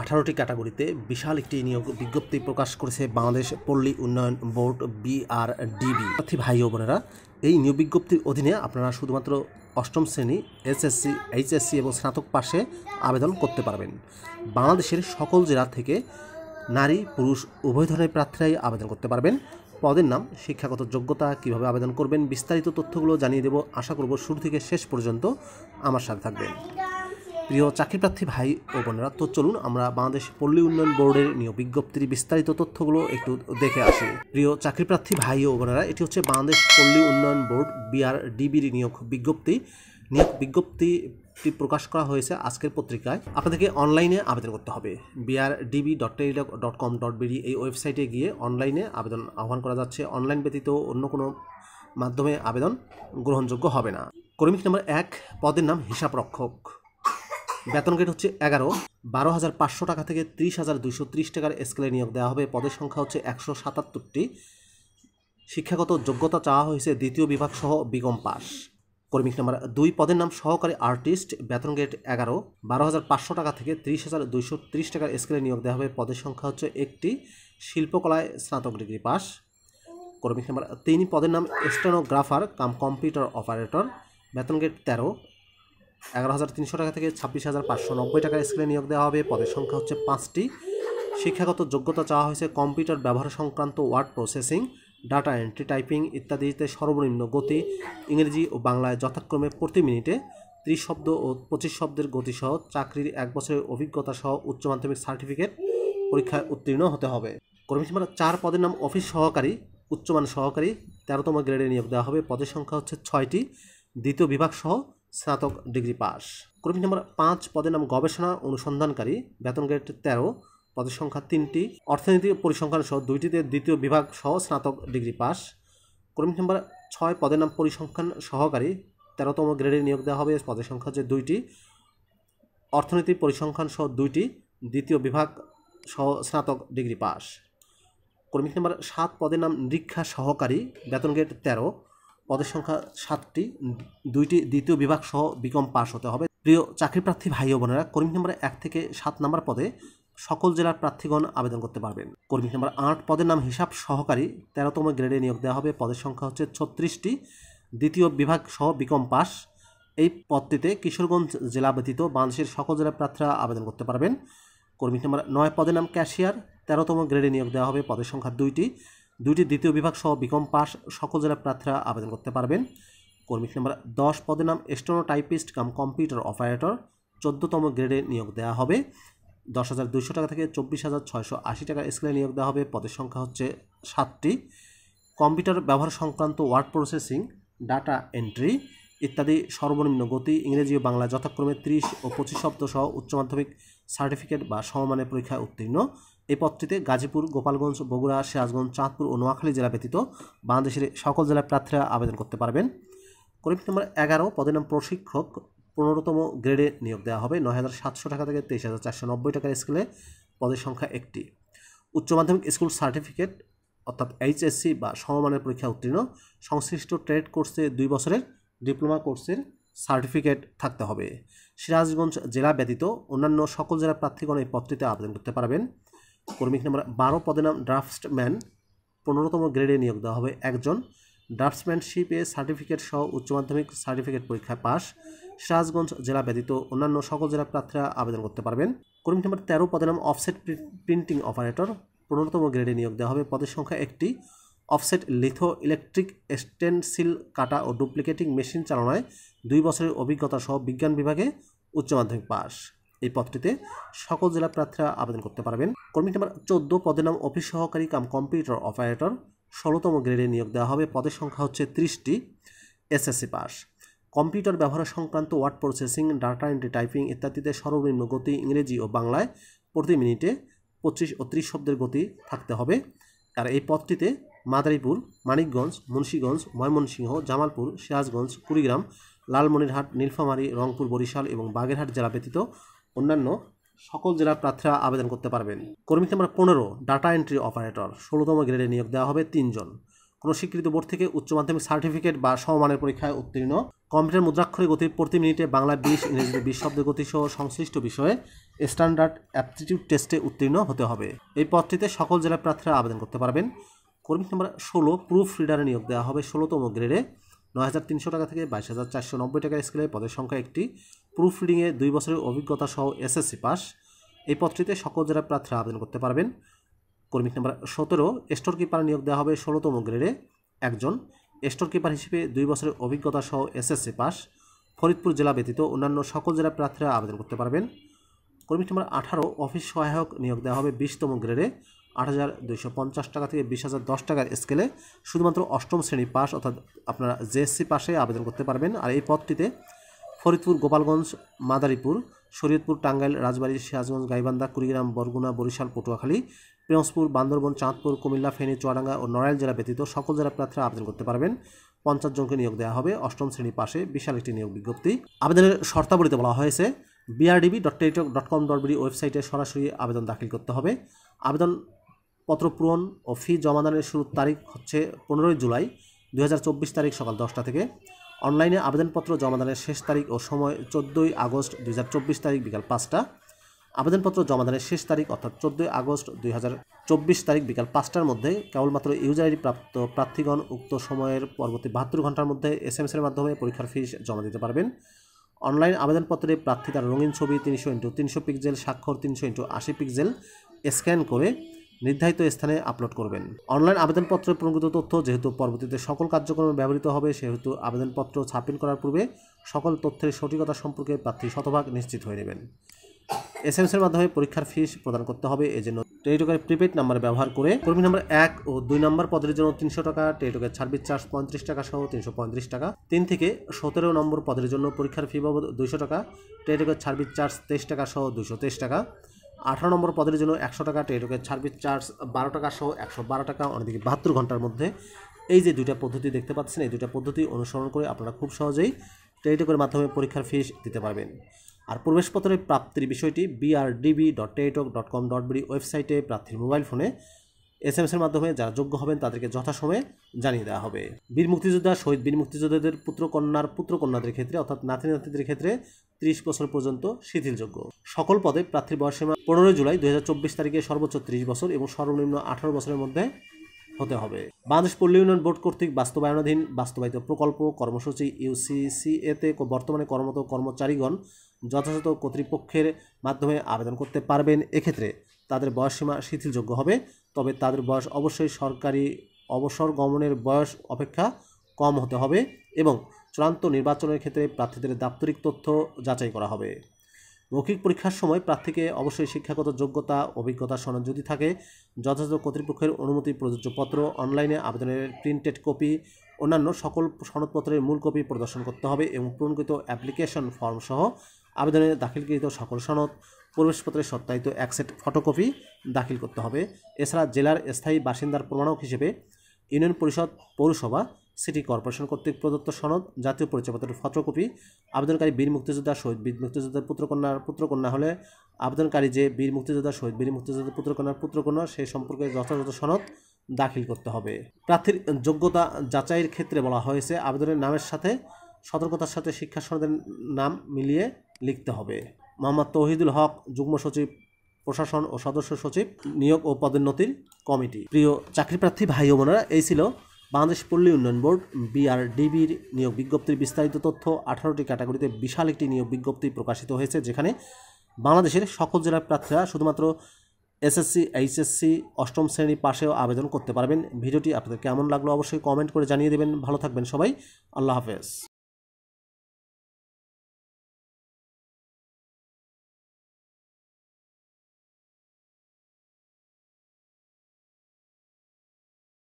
আঠারোটি ক্যাটাগরিতে বিশাল একটি নিয়োগ বিজ্ঞপ্তি প্রকাশ করেছে বাংলাদেশ পল্লী উন্নয়ন বোর্ড বিআরডিবি প্রার্থী ভাই ও বোনেরা এই নিয়োগ বিজ্ঞপ্তির অধীনে আপনারা শুধুমাত্র অষ্টম শ্রেণী এসএসসি এইচএসসি এবং স্নাতক পাশে আবেদন করতে পারবেন বাংলাদেশের সকল জেলা থেকে নারী পুরুষ উভয় ধরনের প্রার্থীরাই আবেদন করতে পারবেন পদের নাম শিক্ষাগত যোগ্যতা কিভাবে আবেদন করবেন বিস্তারিত তথ্যগুলো জানিয়ে দেব আশা করব শুরু থেকে শেষ পর্যন্ত আমার সাথে থাকবেন প্রিয় চাকরিপ্রার্থী ভাই ও বোনেরা তো চলুন আমরা বাংলাদেশ পল্লী উন্নয়ন বোর্ডের নিয়োগ বিজ্ঞপ্তির বিস্তারিত তথ্যগুলো একটু দেখে আসি প্রিয় চাকরিপ্রার্থী ভাই ও বোনেরা এটি হচ্ছে বাংলাদেশ পল্লী উন্নয়ন বোর্ড বিআরডিবির নিয়োগ বিজ্ঞপ্তি নিয়োগ বিজ্ঞপ্তি প্রকাশ করা হয়েছে আজকের পত্রিকায় আপনাদেরকে অনলাইনে আবেদন করতে হবে BRDB dot dot com dot BD এই ওয়েবসাইটে গিয়ে অনলাইনে আবেদন আহ্বান করা যাচ্ছে অনলাইন ব্যতীত অন্য কোনো মাধ্যমে আবেদন গ্রহণযোগ্য হবে না কর্মিক নম্বর এক পদের নাম হিসাবরক্ষক বেতন গেট হচ্ছে এগারো বারো হাজার পাঁচশো টাকা থেকে ত্রিশ হাজার দুইশো ত্রিশ টাকার স্কেলে নিয়োগ দেওয়া হবে পদের সংখ্যা হচ্ছে একশো সাতাত্তরটি শিক্ষাগত যোগ্যতা চাওয়া হয়েছে দ্বিতীয় বিভাগ সহ বিগম পাস কর্মিক নাম্বার দুই পদের নাম সহকারী আর্টিস্ট বেতন গেট এগারো বারো হাজার পাঁচশো টাকা থেকে ত্রিশ হাজার দুইশো ত্রিশ টাকার স্কেলে নিয়োগ দেওয়া হবে পদের সংখ্যা হচ্ছে একটি শিল্পকলায় স্নাতক ডিগ্রি পাস কর্মিক নাম্বার তিন পদের নাম স্টেনোগ্রাফার কাম কম্পিউটার অপারেটর বেতন গেট তেরো এগারো হাজার তিনশো টাকা থেকে ছাব্বিশ হাজার পাঁচশো নব্বই টাকার স্কেলে নিয়োগ দেওয়া হবে পদের সংখ্যা হচ্ছে পাঁচটি শিক্ষাগত যোগ্যতা চাওয়া হয়েছে কম্পিউটার ব্যবহার সংক্রান্ত word processing data entry typing ইত্যাদিতে সর্বনিম্ন গতি ইংরেজি ও বাংলায় যথাক্রমে প্রতি মিনিটে ত্রিশ শব্দ ও পঁচিশ শব্দের গতিসহ চাকরির এক বছরের অভিজ্ঞতা সহ উচ্চ মাধ্যমিক সার্টিফিকেট পরীক্ষায় উত্তীর্ণ হতে হবে কর্মীসীমার চার পদের নাম অফিস সহকারী উচ্চমান সহকারী তেরোতম গ্রেডে নিয়োগ দেওয়া হবে পদের সংখ্যা হচ্ছে ছয়টি দ্বিতীয় বিভাগ সহ স্নাতক ডিগ্রি পাস কর্মী নম্বর পাঁচ পদের নাম গবেষণা অনুসন্ধানকারী বেতন গ্রেড তেরো পদের সংখ্যা তিনটি অর্থনীতি পরিসংখ্যান সহ দুইটিতে দ্বিতীয় বিভাগ সহ স্নাতক ডিগ্রি পাস কর্মী নম্বর ছয় পদের নাম পরিসংখ্যান সহকারী তেরোতম গ্রেডে নিয়োগ দেওয়া হবে পদের সংখ্যা যে দুইটি অর্থনীতি পরিসংখ্যান সহ দুইটি দ্বিতীয় বিভাগ সহ স্নাতক ডিগ্রি পাস কর্মী নম্বর সাত পদের নাম দীক্ষা সহকারী বেতন গেট তেরো পদের সংখ্যা সাতটি দুইটি দ্বিতীয় বিভাগ সহ বিকম পাস হতে হবে প্রিয় চাকরিপ্রার্থী ভাই ও বোনেরা কর্মী নম্বর এক থেকে সাত নম্বর পদে সকল জেলার প্রার্থীগণ আবেদন করতে পারবেন কর্মী নম্বর আট পদের নাম হিসাব সহকারী তেরোতম গ্রেডে নিয়োগ দেওয়া হবে পদের সংখ্যা হচ্ছে ছত্রিশটি দ্বিতীয় বিভাগ সহ বিকম পাস এই পদটিতে কিশোরগঞ্জ জেলা ব্যতীত বাংলাদেশের সকল জেলার প্রার্থীরা আবেদন করতে পারবেন কর্মী নম্বর নয় পদের নাম ক্যাশিয়ার তেরোতম গ্রেডে নিয়োগ দেওয়া হবে পদের সংখ্যা দুইটি দুইটি দ্বিতীয় বিভাগ সহ বিকম পাস সকল জেলা প্রার্থীরা আবেদন করতে পারবেন কর্মী নাম্বার দশ পদের নাম টাইপিস্ট কাম কম্পিউটার অপারেটর চোদ্দতম গ্রেডে নিয়োগ দেওয়া হবে দশ হাজার দুইশো টাকা থেকে চব্বিশ হাজার ছয়শো আশি টাকার স্কেলে নিয়োগ দেওয়া হবে পদের সংখ্যা হচ্ছে সাতটি কম্পিউটার ব্যবহার সংক্রান্ত ওয়ার্ড প্রসেসিং ডাটা এন্ট্রি ইত্যাদি সর্বনিম্ন গতি ইংরেজি ও বাংলা যথাক্রমে ত্রিশ ও পঁচিশ শব্দ সহ উচ্চ মাধ্যমিক সার্টিফিকেট বা সমমানের পরীক্ষায় উত্তীর্ণ এই পদটিতে গাজীপুর গোপালগঞ্জ বগুড়া সিরাজগঞ্জ চাঁদপুর ও নোয়াখালী জেলা ব্যতীত বাংলাদেশের সকল জেলার প্রার্থীরা আবেদন করতে পারবেন কর্মী নম্বর এগারো পদের নাম প্রশিক্ষক পনেরোতম গ্রেডে নিয়োগ দেওয়া হবে নয় হাজার সাতশো টাকা থেকে তেইশ হাজার চারশো নব্বই টাকার স্কুলে পদের সংখ্যা একটি উচ্চ মাধ্যমিক স্কুল সার্টিফিকেট অর্থাৎ এইচএসসি বা সমমানের পরীক্ষা উত্তীর্ণ সংশ্লিষ্ট ট্রেড কোর্সে দুই বছরের ডিপ্লোমা কোর্সের সার্টিফিকেট থাকতে হবে সিরাজগঞ্জ জেলা ব্যতীত অন্যান্য সকল জেলা প্রার্থীগণ এই পদটিতে আবেদন করতে পারবেন কর্মী নম্বর বারো পদে নাম ড্রাফটসম্যান পনেরোতম গ্রেডে নিয়োগ দেওয়া হবে একজন ড্রাফটসম্যানশিপে সার্টিফিকেট সহ উচ্চ মাধ্যমিক সার্টিফিকেট পরীক্ষায় পাস সিরাজগঞ্জ জেলা ব্যতীত অন্যান্য সকল জেলা প্রার্থীরা আবেদন করতে পারবেন কর্মী নম্বর তেরো পদে নাম অফসেট প্রিন্টিং অপারেটর পনেরোতম গ্রেডে নিয়োগ দেওয়া হবে পদের সংখ্যা একটি অফসেট লিথো ইলেকট্রিক স্টেনসিল কাটা ও ডুপ্লিকেটিং মেশিন চালনায় দুই বছরের অভিজ্ঞতা সহ বিজ্ঞান বিভাগে উচ্চ মাধ্যমিক পাস এই পদটিতে সকল জেলা প্রার্থীরা আবেদন করতে পারবেন কর্মী নাম্বার চোদ্দ পদের নাম অফিস সহকারী কাম কম্পিউটার অপারেটর ষোলোতম গ্রেডে নিয়োগ দেওয়া হবে পদের সংখ্যা হচ্ছে ত্রিশটি এসএসসি পাস কম্পিউটার ব্যবহার সংক্রান্ত word processing data entry typing ইত্যাদিতে সর্বনিম্ন গতি ইংরেজি ও বাংলায় প্রতি মিনিটে পঁচিশ ও ত্রিশ শব্দের গতি থাকতে হবে আর এই পদটিতে মাদারীপুর মানিকগঞ্জ মুন্সীগঞ্জ ময়মনসিংহ জামালপুর সিরাজগঞ্জ কুড়িগ্রাম লালমনিরহাট নীলফামারী রংপুর বরিশাল এবং বাগেরহাট জেলা ব্যতীত অন্যান্য সকল জেলার প্রার্থীরা আবেদন করতে পারবেন কর্মী নম্বর পনেরো ডাটা এন্ট্রি অপারেটর ষোলোতম গ্রেডে নিয়োগ দেওয়া হবে তিনজন কোনো স্বীকৃত বোর্ড থেকে উচ্চ মাধ্যমিক সার্টিফিকেট বা সমমানের পরীক্ষায় উত্তীর্ণ কম্পিউটার মুদ্রাক্ষরে গতি প্রতি মিনিটে বাংলা বিশ ইংরেজিতে বিশ শব্দ গতিসহ সংশ্লিষ্ট বিষয়ে স্ট্যান্ডার্ড অ্যাপটিটিউড টেস্টে উত্তীর্ণ হতে হবে এই পদটিতে সকল জেলার প্রার্থীরা আবেদন করতে পারবেন কর্মী নম্বর ষোলো প্রুফ রিডারে নিয়োগ দেওয়া হবে ষোলোতম গ্রেডে নয় হাজার তিনশো টাকা থেকে বাইশ হাজার চারশো নব্বই টাকার স্কেলে পদের সংখ্যা একটি প্রুফ রিডিংয়ে দুই বছরের অভিজ্ঞতা সহ এসএসসি পাস এই পত্রিতে সকল জেলার প্রার্থীরা আবেদন করতে পারবেন কর্মিক নাম্বার সতেরো স্টোর কিপার নিয়োগ দেওয়া হবে ষোলোতম গ্রেডে একজন স্টোর কিপার হিসেবে দুই বছরের অভিজ্ঞতা সহ এসএসসি পাস ফরিদপুর জেলা ব্যতীত অন্যান্য সকল জেলার প্রার্থীরা আবেদন করতে পারবেন কর্মী নম্বর আঠারো অফিস সহায়ক নিয়োগ দেওয়া হবে বিশতম গ্রেডে আট হাজার দুইশো পঞ্চাশ টাকা থেকে বিশ হাজার দশ টাকার স্কেলে শুধুমাত্র অষ্টম শ্রেণী পাস অর্থাৎ আপনারা জেএসসি পাশে আবেদন করতে পারবেন আর এই পদটিতে ফরিদপুর গোপালগঞ্জ মাদারীপুর শরীয়তপুর টাঙ্গাইল রাজবাড়ি সিরাজগঞ্জ গাইবান্ধা কুড়িগ্রাম বরগুনা বরিশাল পটুয়াখালী পিরোজপুর বান্দরবন চাঁদপুর কুমিল্লা ফেনী চুয়াডাঙ্গা ও নড়াইল জেলা ব্যতীত সকল জেলা প্রার্থীরা আবেদন করতে পারবেন পঞ্চাশ জনকে নিয়োগ দেওয়া হবে অষ্টম শ্রেণী পাশে বিশাল একটি নিয়োগ বিজ্ঞপ্তি আবেদনের শর্তাবলীতে বলা হয়েছে BRDB dot Teletalk dot com dot BD ওয়েবসাইটে সরাসরি আবেদন দাখিল করতে হবে আবেদন পত্র পূরণ ও ফি জমাদানের শুরুর তারিখ হচ্ছে পনেরোই জুলাই দু তারিখ সকাল দশটা থেকে অনলাইনে আবেদনপত্র জমাদানের শেষ তারিখ ও সময় চোদ্দই আগস্ট দুই তারিখ বিকাল পাঁচটা আবেদনপত্র জমাদানের শেষ তারিখ অর্থাৎ চোদ্দই আগস্ট দুই তারিখ বিকাল পাঁচটার মধ্যে কেবলমাত্র ইউজার আইডি প্রাপ্ত প্রার্থীগণ উক্ত সময়ের পরবর্তী বাহাত্তর ঘন্টার মধ্যে এস এম এর মাধ্যমে পরীক্ষার ফিস জমা দিতে পারবেন অনলাইন আবেদনপত্রে প্রার্থী তার রঙিন ছবি তিনশো ইন্টু তিনশো পিক্সেল স্বাক্ষর তিনশো ইন্টু আশি পিক্সেল স্ক্যান করে নির্ধারিত স্থানে আপলোড করবেন অনলাইন আবেদনপত্রের পূরণকৃত তথ্য যেহেতু পরবর্তীতে সকল কার্যক্রমে ব্যবহৃত হবে সেহেতু আবেদনপত্র ছাপিন করার পূর্বে সকল তথ্যের সঠিকতা সম্পর্কে প্রার্থী শতভাগ নিশ্চিত হয়ে নেবেন এস এম এর মাধ্যমে পরীক্ষার ফিস প্রদান করতে হবে এই জন্য টেলিটকের প্রিপেড নাম্বার ব্যবহার করে কর্মী নাম্বার এক ও দুই নাম্বার পদের জন্য তিনশো টাকা টেলিটকের ছাব্বিশ চার্জ পঁয়ত্রিশ টাকা সহ তিনশো পঁয়ত্রিশ টাকা তিন থেকে সতেরো নম্বর পদের জন্য পরীক্ষার ফি বাবদ দুইশো টাকা টেলিটকের ছাব্বিশ চার্জ তেইশ টাকা সহ দুশো তেইশ টাকা আঠারো নম্বর পদের জন্য একশো টাকা টেলিটকের সার্ভিস চার্জ বারো টাকা সহ একশো বারো টাকা অনেকদিকে বাহাত্তর ঘন্টার মধ্যে এই যে দুইটা পদ্ধতি দেখতে পাচ্ছেন এই দুইটা পদ্ধতি অনুসরণ করে আপনারা খুব সহজেই টেলিটকের মাধ্যমে পরীক্ষার ফিস দিতে পারবেন আর প্রবেশপত্রের প্রাপ্তির বিষয়টি BRDB dot Teletalk dot com dot BD ওয়েবসাইটে প্রার্থীর মোবাইল ফোনে এস এম এসের মাধ্যমে যারা যোগ্য হবেন তাদেরকে যথাসময়ে জানিয়ে দেওয়া হবে বীর মুক্তিযোদ্ধা শহীদ বীর মুক্তিযোদ্ধাদের পুত্র কন্যার পুত্র কন্যাদের ক্ষেত্রে অর্থাৎ নাতি নাতিদের ক্ষেত্রে ত্রিশ বছর পর্যন্ত শিথিলযোগ্য সকল পদে প্রার্থীর বয়সীমা পনেরোই জুলাই দু হাজার তারিখে সর্বোচ্চ ত্রিশ বছর এবং সর্বনিম্ন আঠারো বছরের মধ্যে হতে হবে বাংলাদেশ পল্লী ইউনিয়ন বোর্ড কর্তৃক বাস্তবায়নাধীন বাস্তবায়িত প্রকল্প কর্মসূচি ইউসিসিএতে বর্তমানে কর্মরত কর্মচারীগণ যথাযথ কর্তৃপক্ষের মাধ্যমে আবেদন করতে পারবেন এক্ষেত্রে তাদের বয়সসীমা শিথিলযোগ্য হবে তবে তাদের বয়স অবশ্যই সরকারি অবসর গমনের বয়স অপেক্ষা কম হতে হবে এবং চূড়ান্ত নির্বাচনের ক্ষেত্রে প্রার্থীদের দাপ্তরিক তথ্য যাচাই করা হবে মৌখিক পরীক্ষার সময় প্রার্থীকে অবশ্যই শিক্ষাগত যোগ্যতা অভিজ্ঞতা সনদ যদি থাকে যথাযথ কর্তৃপক্ষের অনুমতি প্রযোজ্যপত্র অনলাইনে আবেদনের প্রিন্টেড কপি অন্যান্য সকল সনদপত্রের মূল কপি প্রদর্শন করতে হবে এবং পূরণকৃত অ্যাপ্লিকেশন ফর্ম সহ আবেদনে দাখিলকৃত সকল সনদ প্রবেশপত্রে সত্যায়িত এক সেট ফটোকপি দাখিল করতে হবে এছাড়া জেলার স্থায়ী বাসিন্দার প্রমাণক হিসেবে ইউনিয়ন পরিষদ পৌরসভা সিটি কর্পোরেশন কর্তৃক প্রদত্ত সনদ জাতীয় পরিচয়পত্রের ফটোকপি আবেদনকারী বীর মুক্তিযোদ্ধা শহীদ বীর মুক্তিযোদ্ধার পুত্রকন্যার পুত্রকন্যা হলে আবেদনকারী যে বীর মুক্তিযোদ্ধা শহীদ বীর মুক্তিযোদ্ধার পুত্রকন্যার পুত্রকন্যা সেই সম্পর্কে যথাযথ সনদ দাখিল করতে হবে প্রার্থীর যোগ্যতা যাচাইয়ের ক্ষেত্রে বলা হয়েছে আবেদনের নামের সাথে সতর্কতার সাথে শিক্ষা সনদের নাম মিলিয়ে লিখতে হবে মোহাম্মদ তৌহিদুল হক যুগ্ম সচিব প্রশাসন ও সদস্য সচিব নিয়োগ ও পদোন্নতির কমিটি প্রিয় চাকরিপ্রার্থী ভাই ও বোনেরা এই ছিল বাংলাদেশ পল্লী উন্নয়ন বোর্ড বিআরডিবির নিয়োগ বিজ্ঞপ্তির বিস্তারিত তথ্য আঠারোটি ক্যাটাগরিতে বিশাল একটি নিয়োগ বিজ্ঞপ্তি প্রকাশিত হয়েছে যেখানে বাংলাদেশের সকল জেলার প্রার্থীরা শুধুমাত্র এসএসসি এইচএসসি অষ্টম শ্রেণী পাশেও আবেদন করতে পারবেন ভিডিওটি আপনাদের কেমন লাগলো অবশ্যই কমেন্ট করে জানিয়ে দেবেন ভালো থাকবেন সবাই আল্লাহ হাফেজ